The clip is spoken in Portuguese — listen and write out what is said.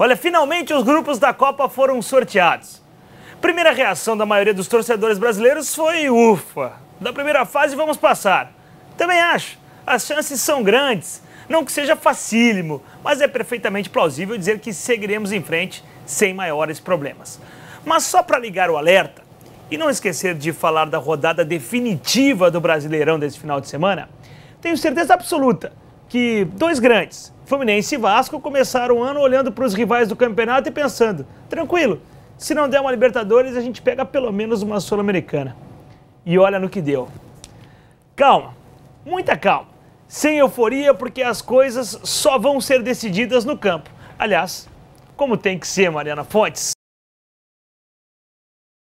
Olha, finalmente os grupos da Copa foram sorteados. Primeira reação da maioria dos torcedores brasileiros foi: ufa, da primeira fase vamos passar. Também acho, as chances são grandes. Não que seja facílimo, mas é perfeitamente plausível dizer que seguiremos em frente sem maiores problemas. Mas só para ligar o alerta e não esquecer de falar da rodada definitiva do Brasileirão desse final de semana, tenho certeza absoluta que dois grandes, Fluminense e Vasco, começaram o ano olhando para os rivais do campeonato e pensando: tranquilo, se não der uma Libertadores, a gente pega pelo menos uma Sul-Americana. E olha no que deu. Calma, muita calma. Sem euforia, porque as coisas só vão ser decididas no campo. Aliás, como tem que ser, Mariana Fontes.